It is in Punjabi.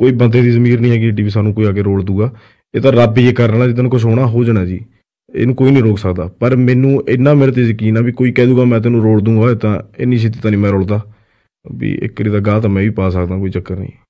ਕੋਈ ਬੰਦੇ ਦੀ ਜ਼ਮੀਰ ਨਹੀਂ ਹੈਗੀ ਏਡੀ ਵੀ ਸਾਨੂੰ ਕੋਈ ਆ ਕੇ ਰੋਲ ਦੂਗਾ ਇਹ ਤਾਂ ਰੱਬ ਹੀ ਇਹ ਕਰਨਾ ਜਿੱਦਨ ਕੁਝ ਹੋਣਾ ਹੋ ਜਾਣਾ ਜੀ ਇਹਨੂੰ ਕੋਈ ਨਹੀਂ ਰੋਕ ਸਕਦਾ ਪਰ ਮੈਨੂੰ ਇੰਨਾ ਮੇਰੇ ਤੇ ਯਕੀਨ ਆ ਵੀ ਕੋਈ ਕਹਿ ਦੂਗਾ ਮੈਂ ਤੈਨੂੰ ਰੋਲ ਦੂੰਗਾ ਤਾਂ ਇੰਨੀ ਛੇਤੀ ਤਾਂ ਨਹੀਂ ਮੈਂ ਰੋਲਦਾ ਵੀ ਇੱਕ ਰੀ ਦਾ ਗਾਹ ਤਾਂ ਮੈਂ ਵੀ ਪਾ ਸਕਦਾ ਕੋਈ ਚੱਕਰ ਨਹੀਂ